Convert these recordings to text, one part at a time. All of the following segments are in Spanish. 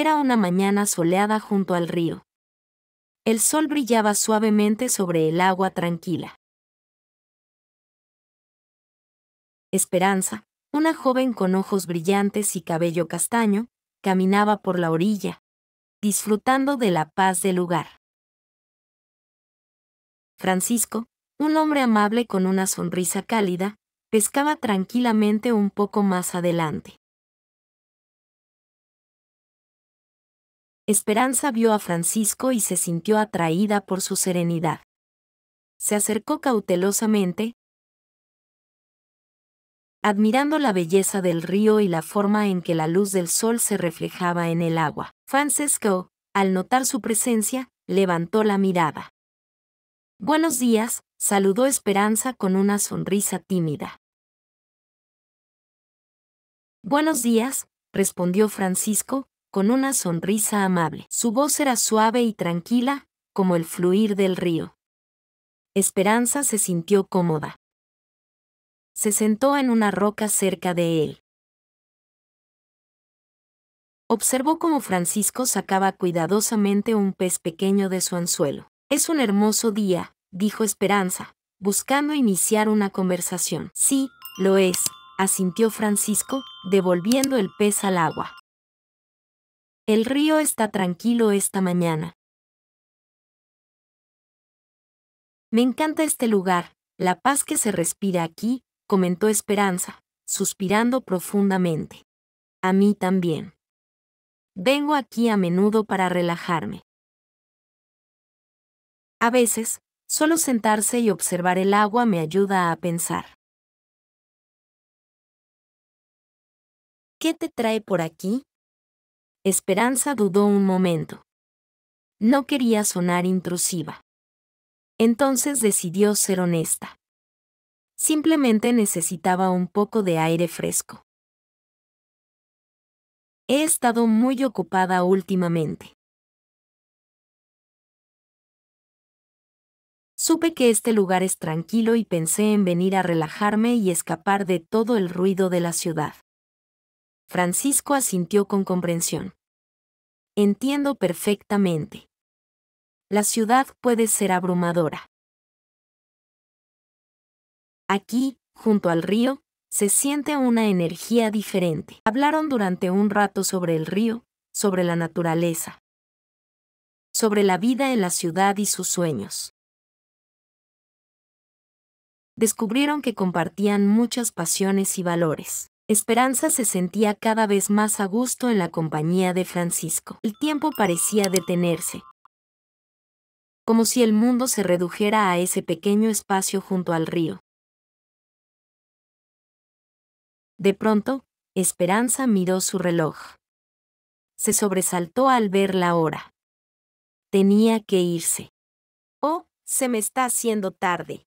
Era una mañana soleada junto al río. El sol brillaba suavemente sobre el agua tranquila. Esperanza, una joven con ojos brillantes y cabello castaño, caminaba por la orilla, disfrutando de la paz del lugar. Francisco, un hombre amable con una sonrisa cálida, pescaba tranquilamente un poco más adelante. Esperanza vio a Francisco y se sintió atraída por su serenidad. Se acercó cautelosamente, admirando la belleza del río y la forma en que la luz del sol se reflejaba en el agua. Francisco, al notar su presencia, levantó la mirada. Buenos días, saludó Esperanza con una sonrisa tímida. Buenos días, respondió Francisco, con una sonrisa amable. Su voz era suave y tranquila, como el fluir del río. Esperanza se sintió cómoda. Se sentó en una roca cerca de él. Observó cómo Francisco sacaba cuidadosamente un pez pequeño de su anzuelo. Es un hermoso día, dijo Esperanza, buscando iniciar una conversación. Sí, lo es, asintió Francisco, devolviendo el pez al agua. El río está tranquilo esta mañana. Me encanta este lugar, la paz que se respira aquí, comentó Esperanza, suspirando profundamente. A mí también. Vengo aquí a menudo para relajarme. A veces, solo sentarse y observar el agua me ayuda a pensar. ¿Qué te trae por aquí? Esperanza dudó un momento. No quería sonar intrusiva. Entonces decidió ser honesta. Simplemente necesitaba un poco de aire fresco. He estado muy ocupada últimamente. Supe que este lugar es tranquilo y pensé en venir a relajarme y escapar de todo el ruido de la ciudad. Francisco asintió con comprensión. Entiendo perfectamente. La ciudad puede ser abrumadora. Aquí, junto al río, se siente una energía diferente. Hablaron durante un rato sobre el río, sobre la naturaleza, sobre la vida en la ciudad y sus sueños. Descubrieron que compartían muchas pasiones y valores. Esperanza se sentía cada vez más a gusto en la compañía de Francisco. El tiempo parecía detenerse, como si el mundo se redujera a ese pequeño espacio junto al río. De pronto, Esperanza miró su reloj. Se sobresaltó al ver la hora. Tenía que irse. Oh, se me está haciendo tarde.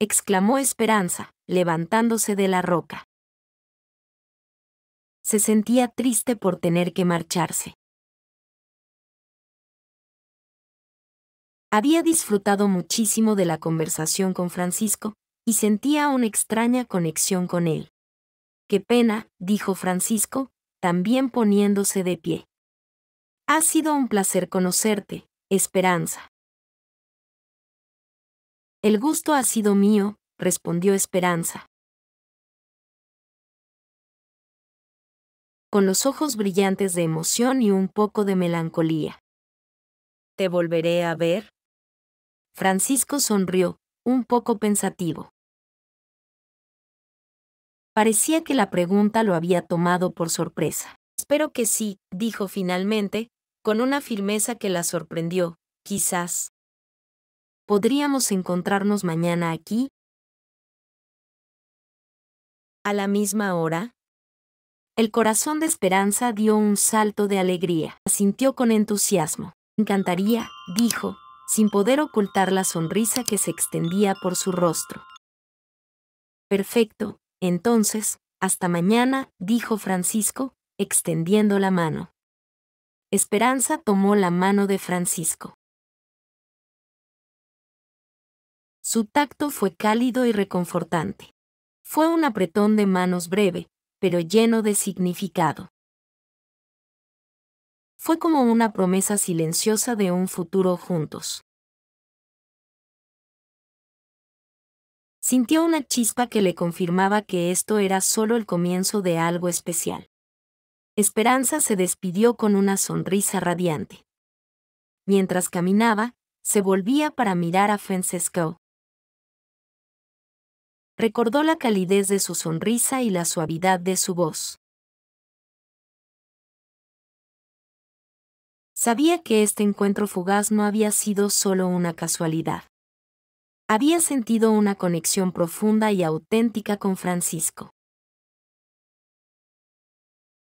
exclamó Esperanza, levantándose de la roca se sentía triste por tener que marcharse. Había disfrutado muchísimo de la conversación con Francisco y sentía una extraña conexión con él. Qué pena, dijo Francisco, también poniéndose de pie. Ha sido un placer conocerte, Esperanza. El gusto ha sido mío, respondió Esperanza. con los ojos brillantes de emoción y un poco de melancolía. ¿Te volveré a ver? Francisco sonrió, un poco pensativo. Parecía que la pregunta lo había tomado por sorpresa. Espero que sí, dijo finalmente, con una firmeza que la sorprendió, quizás. ¿Podríamos encontrarnos mañana aquí? ¿A la misma hora? El corazón de Esperanza dio un salto de alegría. Asintió con entusiasmo. Encantaría, dijo, sin poder ocultar la sonrisa que se extendía por su rostro. Perfecto, entonces, hasta mañana, dijo Francisco, extendiendo la mano. Esperanza tomó la mano de Francisco. Su tacto fue cálido y reconfortante. Fue un apretón de manos breve, pero lleno de significado. Fue como una promesa silenciosa de un futuro juntos. Sintió una chispa que le confirmaba que esto era solo el comienzo de algo especial. Esperanza se despidió con una sonrisa radiante. Mientras caminaba, se volvía para mirar a Francesco, Recordó la calidez de su sonrisa y la suavidad de su voz. Sabía que este encuentro fugaz no había sido solo una casualidad. Había sentido una conexión profunda y auténtica con Francisco.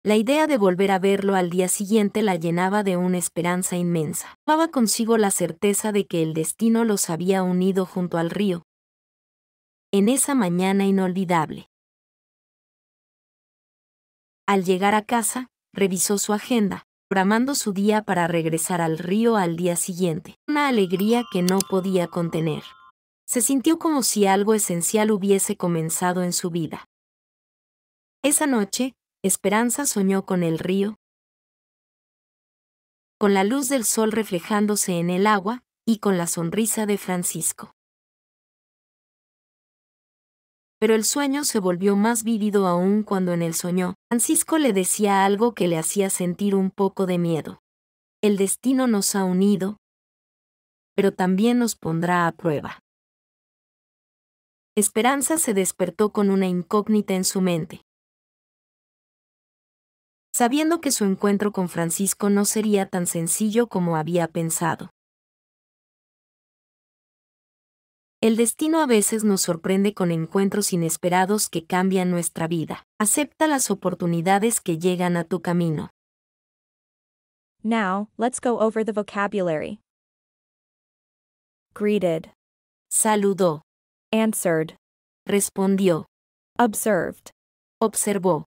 La idea de volver a verlo al día siguiente la llenaba de una esperanza inmensa. Llevaba consigo la certeza de que el destino los había unido junto al río, en esa mañana inolvidable. Al llegar a casa, revisó su agenda, programando su día para regresar al río al día siguiente, una alegría que no podía contener. Se sintió como si algo esencial hubiese comenzado en su vida. Esa noche, Esperanza soñó con el río, con la luz del sol reflejándose en el agua, y con la sonrisa de Francisco. pero el sueño se volvió más vívido aún cuando en él soñó. Francisco le decía algo que le hacía sentir un poco de miedo. El destino nos ha unido, pero también nos pondrá a prueba. Esperanza se despertó con una incógnita en su mente. Sabiendo que su encuentro con Francisco no sería tan sencillo como había pensado. El destino a veces nos sorprende con encuentros inesperados que cambian nuestra vida. Acepta las oportunidades que llegan a tu camino. Now, let's go over the vocabulary. Greeted. Saludó. Answered. Respondió. Observed. Observó.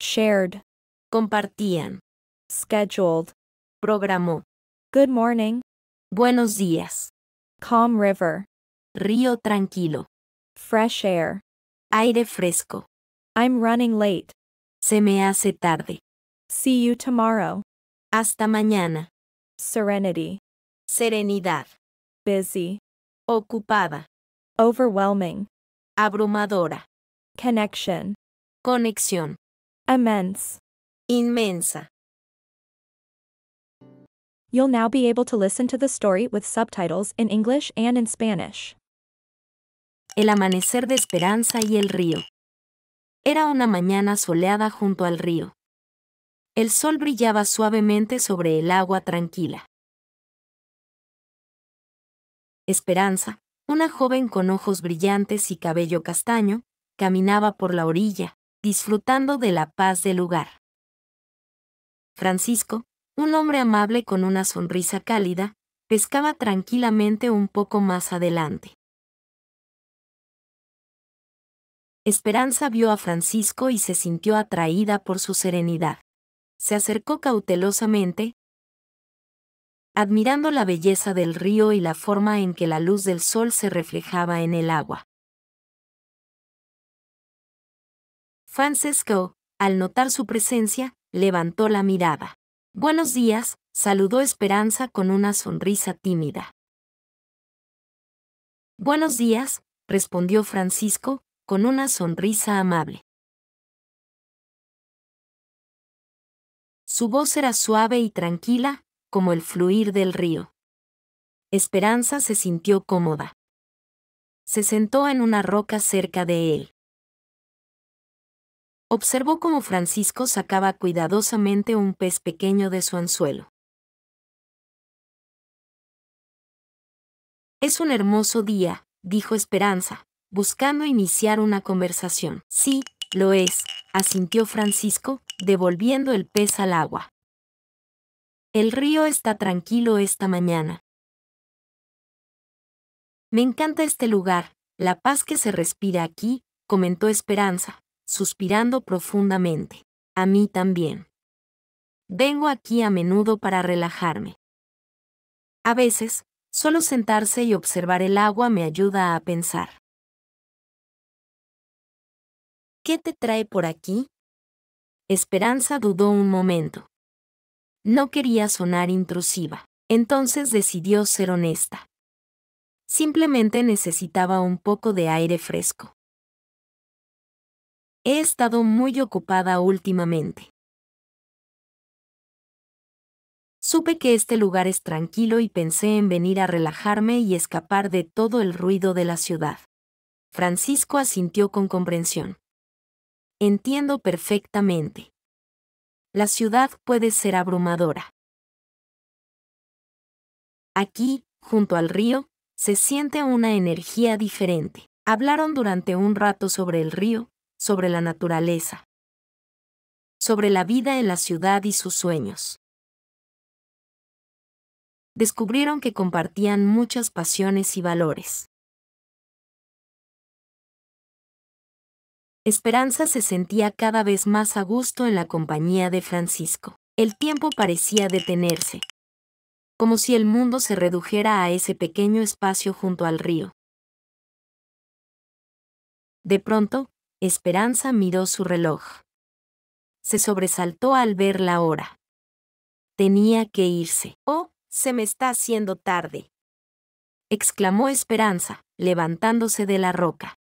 Shared. Compartían. Scheduled. Programó. Good morning. Buenos días. Calm River. Río tranquilo. Fresh air. Aire fresco. I'm running late. Se me hace tarde. See you tomorrow. Hasta mañana. Serenity. Serenidad. Busy. Ocupada. Overwhelming. Abrumadora. Connection. Conexión. Immense. Inmensa. You'll now be able to listen to the story with subtitles in English and in Spanish. el amanecer de Esperanza y el río. Era una mañana soleada junto al río. El sol brillaba suavemente sobre el agua tranquila. Esperanza, una joven con ojos brillantes y cabello castaño, caminaba por la orilla, disfrutando de la paz del lugar. Francisco, un hombre amable con una sonrisa cálida, pescaba tranquilamente un poco más adelante. Esperanza vio a Francisco y se sintió atraída por su serenidad. Se acercó cautelosamente, admirando la belleza del río y la forma en que la luz del sol se reflejaba en el agua. Francisco, al notar su presencia, levantó la mirada. Buenos días, saludó Esperanza con una sonrisa tímida. Buenos días, respondió Francisco, con una sonrisa amable. Su voz era suave y tranquila, como el fluir del río. Esperanza se sintió cómoda. Se sentó en una roca cerca de él. Observó cómo Francisco sacaba cuidadosamente un pez pequeño de su anzuelo. Es un hermoso día, dijo Esperanza, buscando iniciar una conversación. Sí, lo es, asintió Francisco, devolviendo el pez al agua. El río está tranquilo esta mañana. Me encanta este lugar, la paz que se respira aquí, comentó Esperanza, suspirando profundamente. A mí también. Vengo aquí a menudo para relajarme. A veces, solo sentarse y observar el agua me ayuda a pensar. ¿Qué te trae por aquí? Esperanza dudó un momento. No quería sonar intrusiva, entonces decidió ser honesta. Simplemente necesitaba un poco de aire fresco. He estado muy ocupada últimamente. Supe que este lugar es tranquilo y pensé en venir a relajarme y escapar de todo el ruido de la ciudad. Francisco asintió con comprensión. Entiendo perfectamente. La ciudad puede ser abrumadora. Aquí, junto al río, se siente una energía diferente. Hablaron durante un rato sobre el río, sobre la naturaleza, sobre la vida en la ciudad y sus sueños. Descubrieron que compartían muchas pasiones y valores. Esperanza se sentía cada vez más a gusto en la compañía de Francisco. El tiempo parecía detenerse, como si el mundo se redujera a ese pequeño espacio junto al río. De pronto, Esperanza miró su reloj. Se sobresaltó al ver la hora. Tenía que irse. Oh, se me está haciendo tarde. exclamó Esperanza, levantándose de la roca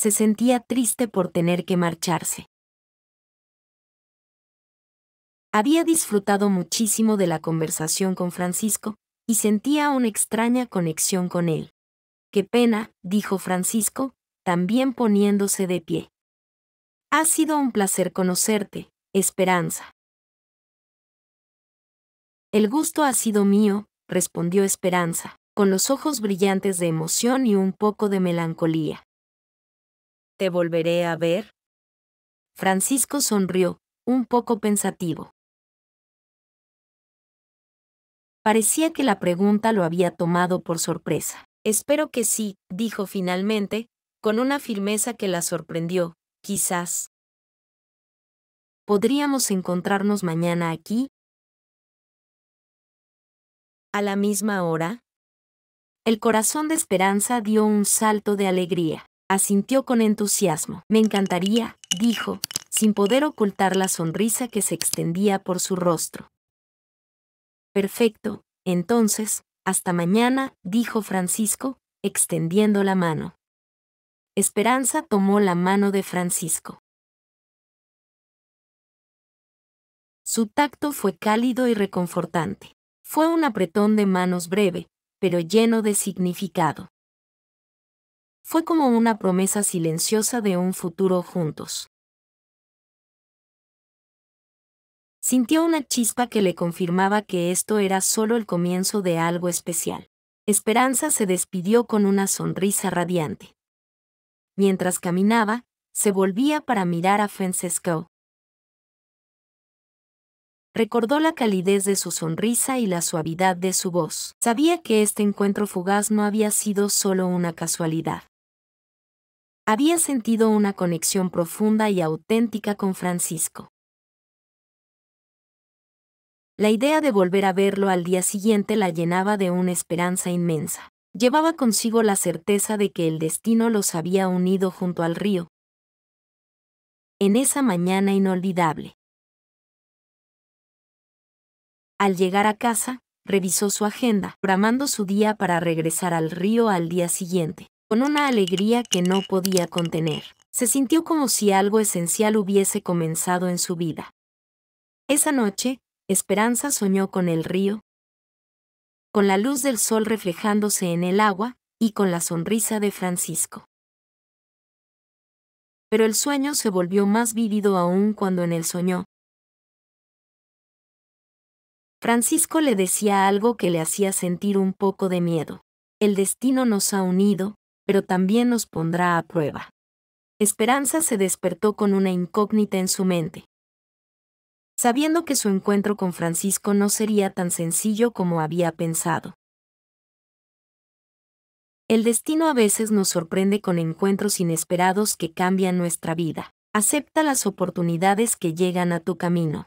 se sentía triste por tener que marcharse. Había disfrutado muchísimo de la conversación con Francisco y sentía una extraña conexión con él. Qué pena, dijo Francisco, también poniéndose de pie. Ha sido un placer conocerte, Esperanza. El gusto ha sido mío, respondió Esperanza, con los ojos brillantes de emoción y un poco de melancolía. ¿Te volveré a ver? Francisco sonrió, un poco pensativo. Parecía que la pregunta lo había tomado por sorpresa. Espero que sí, dijo finalmente, con una firmeza que la sorprendió, quizás. ¿Podríamos encontrarnos mañana aquí? ¿A la misma hora? El corazón de Esperanza dio un salto de alegría asintió con entusiasmo. Me encantaría, dijo, sin poder ocultar la sonrisa que se extendía por su rostro. Perfecto, entonces, hasta mañana, dijo Francisco, extendiendo la mano. Esperanza tomó la mano de Francisco. Su tacto fue cálido y reconfortante. Fue un apretón de manos breve, pero lleno de significado fue como una promesa silenciosa de un futuro juntos. Sintió una chispa que le confirmaba que esto era solo el comienzo de algo especial. Esperanza se despidió con una sonrisa radiante. Mientras caminaba, se volvía para mirar a Francesco. Recordó la calidez de su sonrisa y la suavidad de su voz. Sabía que este encuentro fugaz no había sido solo una casualidad había sentido una conexión profunda y auténtica con Francisco. La idea de volver a verlo al día siguiente la llenaba de una esperanza inmensa. Llevaba consigo la certeza de que el destino los había unido junto al río. En esa mañana inolvidable. Al llegar a casa, revisó su agenda, programando su día para regresar al río al día siguiente con una alegría que no podía contener. Se sintió como si algo esencial hubiese comenzado en su vida. Esa noche, Esperanza soñó con el río, con la luz del sol reflejándose en el agua y con la sonrisa de Francisco. Pero el sueño se volvió más vívido aún cuando en él soñó. Francisco le decía algo que le hacía sentir un poco de miedo. El destino nos ha unido, pero también nos pondrá a prueba. Esperanza se despertó con una incógnita en su mente. Sabiendo que su encuentro con Francisco no sería tan sencillo como había pensado. El destino a veces nos sorprende con encuentros inesperados que cambian nuestra vida. Acepta las oportunidades que llegan a tu camino.